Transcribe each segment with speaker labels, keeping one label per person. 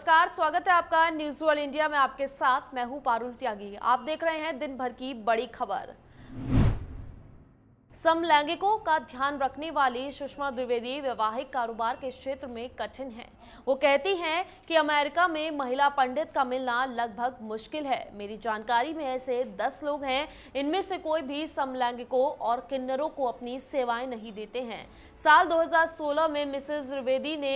Speaker 1: नमस्कार स्वागत है आपका न्यूज वर्ल्ड इंडिया में आपके साथ मैं हूं पारुल त्यागी आप देख रहे हैं दिन भर की बड़ी खबर समलैंगिकों का ध्यान रखने वाली सुषमा द्विवेदी वैवाहिक कारोबार के क्षेत्र में कठिन है वो कहती हैं कि अमेरिका में महिला पंडित का मिलना लगभग मुश्किल है मेरी जानकारी में ऐसे दस लोग हैं इनमें से कोई भी समलैंगिकों और किन्नरों को अपनी सेवाएं नहीं देते हैं साल 2016 में मिसेस द्विवेदी ने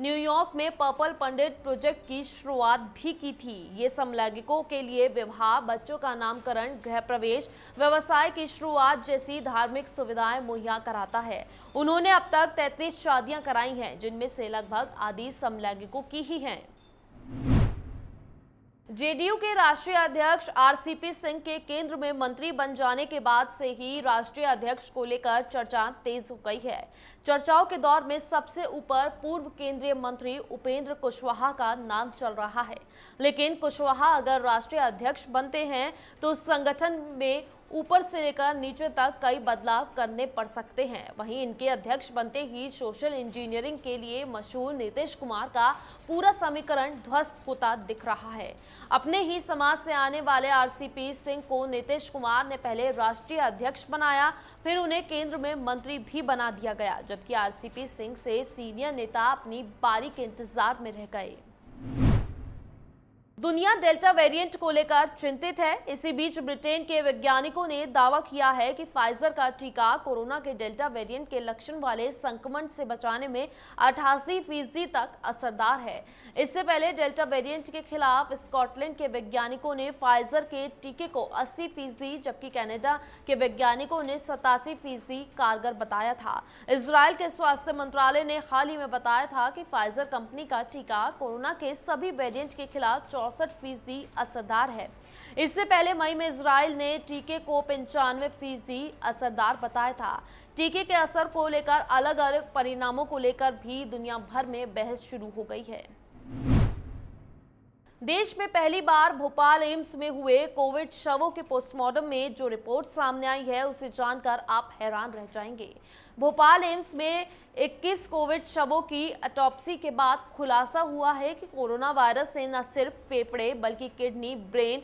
Speaker 1: न्यूयॉर्क में पर्पल पंडित प्रोजेक्ट की शुरुआत भी की थी ये समलैंगिकों के लिए विवाह बच्चों का नामकरण गृह प्रवेश व्यवसाय की शुरुआत जैसी धार्मिक मौलिक सुविधाएं मुहैया कराता है उन्होंने अब तक 33 शादियां कराई हैं जिनमें से लगभग आधी समलैंगिकों की ही हैं जेडीयू के राष्ट्रीय अध्यक्ष आरसीपी सिंह के केंद्र में मंत्री बन जाने के बाद से ही राष्ट्रीय अध्यक्ष को लेकर चर्चा तेज हो गई है चर्चाओं के दौर में सबसे ऊपर पूर्व केंद्रीय मंत्री उपेंद्र कुशवाहा का नाम चल रहा है लेकिन कुशवाहा अगर राष्ट्रीय अध्यक्ष बनते हैं तो संगठन में ऊपर से लेकर नीचे तक कई बदलाव करने पड़ सकते हैं वहीं इनके अध्यक्ष बनते ही सोशल इंजीनियरिंग के लिए मशहूर नीतीश कुमार का पूरा समीकरण ध्वस्त होता दिख रहा है अपने ही समाज से आने वाले आरसीपी सिंह को नीतीश कुमार ने पहले राष्ट्रीय अध्यक्ष बनाया फिर उन्हें केंद्र में मंत्री भी बना दिया गया जबकि आर सिंह से सीनियर नेता अपनी बारी के इंतजार में रह गए दुनिया डेल्टा वेरिएंट को लेकर चिंतित है इसी बीच ब्रिटेन के वैज्ञानिकों ने दावा किया है कि फाइजर का टीका कोरोना के डेल्टा वेरिएंट के लक्षण वाले संक्रमण से बचाने में अठासी फीसदी तक असरदार है इससे पहले डेल्टा वेरिएंट के खिलाफ स्कॉटलैंड के वैज्ञानिकों ने फाइजर के टीके को अस्सी फीसदी जबकि कैनेडा के वैज्ञानिकों ने सतासी फीसदी कारगर बताया था इसराइल के स्वास्थ्य मंत्रालय ने हाल ही में बताया था कि फाइजर कंपनी का टीका कोरोना के सभी वेरियंट के खिलाफ चौसठ चौंसठ फीसदी असरदार है इससे पहले मई में इसराइल ने टीके को पंचानवे फीसदी असरदार बताया था टीके के असर को लेकर अलग अलग परिणामों को लेकर भी दुनिया भर में बहस शुरू हो गई है देश में पहली बार भोपाल एम्स में हुए कोविड शवों के पोस्टमार्टम में जो रिपोर्ट सामने आई है उसे जानकर आप हैरान रह जाएंगे भोपाल एम्स में 21 कोविड शवों की अटॉप्सी के बाद खुलासा हुआ है कि कोरोना वायरस से न सिर्फ फेफड़े बल्कि किडनी ब्रेन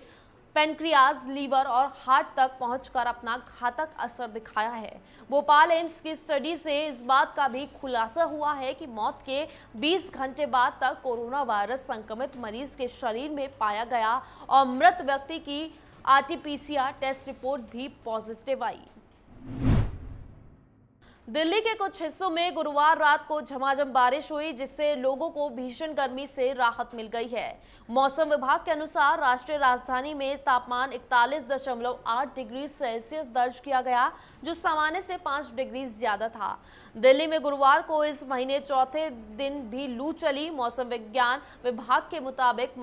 Speaker 1: पेनक्रियाज लीवर और हार्ट तक पहुंचकर अपना घातक असर दिखाया है भोपाल एम्स की स्टडी से इस बात का भी खुलासा हुआ है कि मौत के 20 घंटे बाद तक कोरोना वायरस संक्रमित मरीज के शरीर में पाया गया और मृत व्यक्ति की आरटीपीसीआर टेस्ट रिपोर्ट भी पॉजिटिव आई दिल्ली के कुछ हिस्सों में गुरुवार रात को झमाझम बारिश हुई जिससे लोगों को भीषण गर्मी से राहत मिल गई है मौसम विभाग के अनुसार राष्ट्रीय राजधानी में तापमान 41.8 डिग्री सेल्सियस दर्ज किया गया जो सामान्य से 5 डिग्री ज्यादा था दिल्ली में गुरुवार को इस महीने चौथे दिन भी लू चली मौसम विज्ञान विभाग के मुताबिक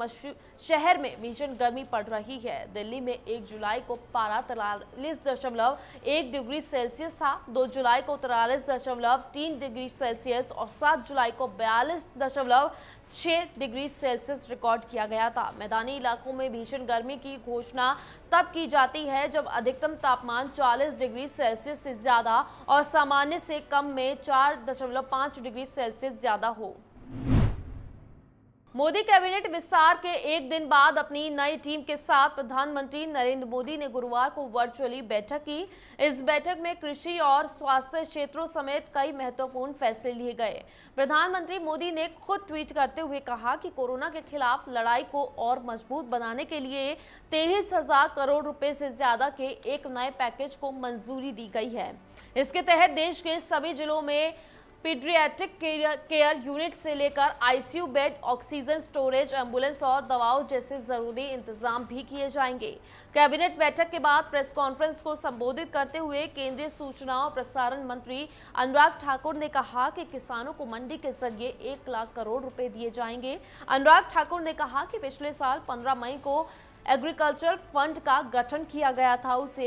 Speaker 1: शहर में भीषण गर्मी पड़ रही है दिल्ली में एक जुलाई को पारा तिरालीस डिग्री सेल्सियस था दो जुलाई को तिरालीस दशमलव तीन डिग्री सेल्सियस और 7 जुलाई को बयालीस दशमलव छः डिग्री सेल्सियस रिकॉर्ड किया गया था मैदानी इलाकों में भीषण गर्मी की घोषणा तब की जाती है जब अधिकतम तापमान 40 डिग्री सेल्सियस से ज़्यादा और सामान्य से कम में 4.5 डिग्री सेल्सियस ज़्यादा हो मोदी कैबिनेट विस्तार के एक दिन बाद अपनी नई टीम के साथ प्रधानमंत्री नरेंद्र मोदी ने गुरुवार को वर्चुअली बैठक की इस बैठक में कृषि और स्वास्थ्य क्षेत्रों समेत कई महत्वपूर्ण फैसले लिए गए प्रधानमंत्री मोदी ने खुद ट्वीट करते हुए कहा कि कोरोना के खिलाफ लड़ाई को और मजबूत बनाने के लिए तेईस हजार करोड़ रुपए से ज्यादा के एक नए पैकेज को मंजूरी दी गई है इसके तहत देश के सभी जिलों में पीड्रियाटिक केयर यूनिट से लेकर ICU bed oxygen storage ambulance और दवाओं जैसे जरूरी इंतजाम भी किए जाएंगे कैबिनेट बैठक के बाद प्रेस कॉन्फ्रेंस को संबोधित करते हुए केंद्रीय सूचना और प्रसारण मंत्री अनुराग ठाकुर ने कहा कि किसानों को मंडी के जरिए एक लाख करोड़ रुपए दिए जाएंगे अनुराग ठाकुर ने कहा कि पिछले साल पंद्रह मई को एग्रीकल्चरल फंड का गठन किया गया था उसे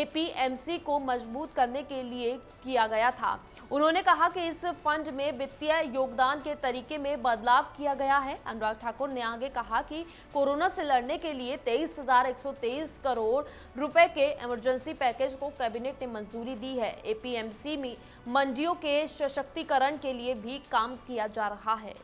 Speaker 1: एपीएमसी को मजबूत करने के लिए किया गया था उन्होंने कहा कि इस फंड में वित्तीय योगदान के तरीके में बदलाव किया गया है अनुराग ठाकुर ने आगे कहा कि कोरोना से लड़ने के लिए तेईस हजार एक सौ तेईस करोड़ रुपए के इमरजेंसी पैकेज को कैबिनेट ने मंजूरी दी है एपीएमसी में मंडियों के सशक्तिकरण के लिए भी काम किया जा रहा है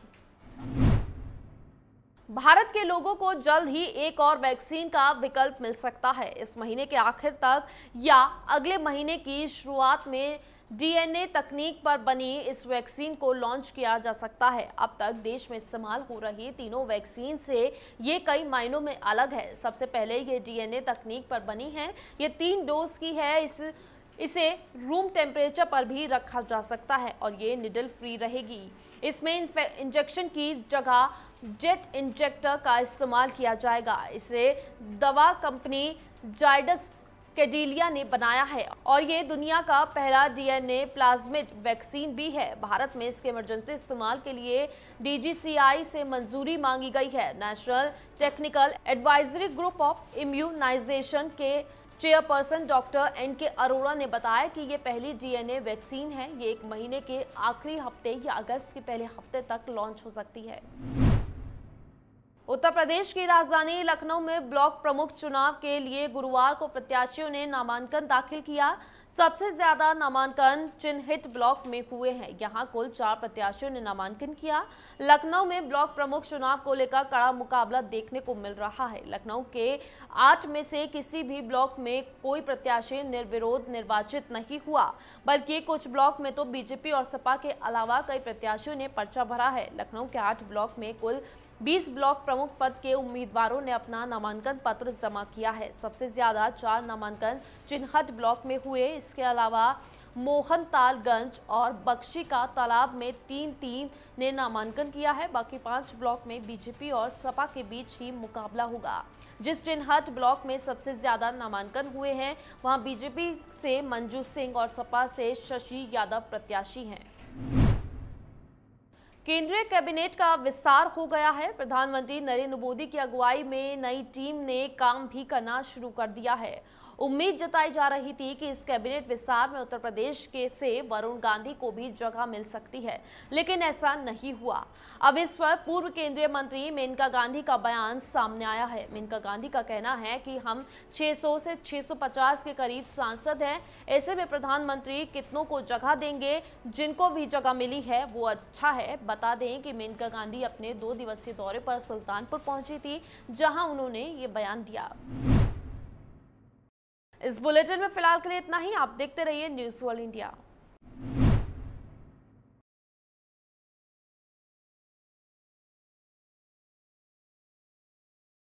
Speaker 1: भारत के लोगों को जल्द ही एक और वैक्सीन का विकल्प मिल सकता है इस महीने के आखिर तक या अगले महीने की शुरुआत में डीएनए तकनीक पर बनी इस वैक्सीन को लॉन्च किया जा सकता है अब तक देश में इस्तेमाल हो रही तीनों वैक्सीन से ये कई मायनों में अलग है सबसे पहले ये डीएनए तकनीक पर बनी है ये तीन डोज की है इस इसे रूम टेम्परेचर पर भी रखा जा सकता है और ये निडल फ्री रहेगी इसमें इंजेक्शन की जगह जेट इंजेक्टर का इस्तेमाल किया जाएगा इसे दवा कंपनी जाइडस केडीलिया ने बनाया है और ये दुनिया का पहला डीएनए प्लाज्मिड वैक्सीन भी है भारत में इसके इमरजेंसी इस्तेमाल के लिए डीजीसीआई से मंजूरी मांगी गई है National Technical Advisory Group of Immunisation के chairperson doctor N K Arora ने बताया कि ये पहली डीएनए वैक्सीन है ये एक महीने के आखिरी हफ्ते या अगस्त के पहले हफ्ते तक लॉन्च हो सकती है उत्तर प्रदेश की राजधानी लखनऊ में ब्लॉक प्रमुख चुनाव के लिए गुरुवार को प्रत्याशियों ने नामांकन दाखिल किया सबसे ज्यादा नामांकन चिन्हित ब्लॉक में हुए हैं यहां कुल चार प्रत्याशियों ने नामांकन किया लखनऊ में ब्लॉक प्रमुख चुनाव को लेकर कड़ा मुकाबला देखने को मिल रहा है लखनऊ के आठ में से किसी भी ब्लॉक में कोई प्रत्याशी निर्विरोध निर्वाचित नहीं हुआ बल्कि कुछ ब्लॉक में तो बीजेपी और सपा के अलावा कई प्रत्याशियों ने पर्चा भरा है लखनऊ के आठ ब्लॉक में कुल 20 ब्लॉक प्रमुख पद के उम्मीदवारों ने अपना नामांकन पत्र जमा किया है सबसे ज़्यादा चार नामांकन चिन्हट ब्लॉक में हुए इसके अलावा मोहनतालगंज और बख्शी का तालाब में तीन तीन ने नामांकन किया है बाकी पांच ब्लॉक में बीजेपी और सपा के बीच ही मुकाबला होगा जिस चिन्हट ब्लॉक में सबसे ज़्यादा नामांकन हुए हैं वहां बीजेपी से मंजू सिंह और सपा से शशि यादव प्रत्याशी हैं केंद्रीय कैबिनेट का विस्तार हो गया है प्रधानमंत्री नरेंद्र मोदी की अगुवाई में नई टीम ने काम भी करना शुरू कर दिया है उम्मीद जताई जा रही थी कि इस कैबिनेट विस्तार में उत्तर प्रदेश के से वरुण गांधी को भी जगह मिल सकती है लेकिन ऐसा नहीं हुआ अब इस पर पूर्व केंद्रीय मंत्री मेनका गांधी का बयान सामने आया है मेनका गांधी का कहना है कि हम 600 से 650 के करीब सांसद हैं ऐसे में प्रधानमंत्री कितनों को जगह देंगे जिनको भी जगह मिली है वो अच्छा है बता दें कि मेनका गांधी अपने दो दिवसीय दौरे पर सुल्तानपुर पहुंची थी जहाँ उन्होंने ये बयान दिया इस बुलेटिन में फिलहाल के लिए इतना ही आप देखते रहिए न्यूज वर्ल्ड इंडिया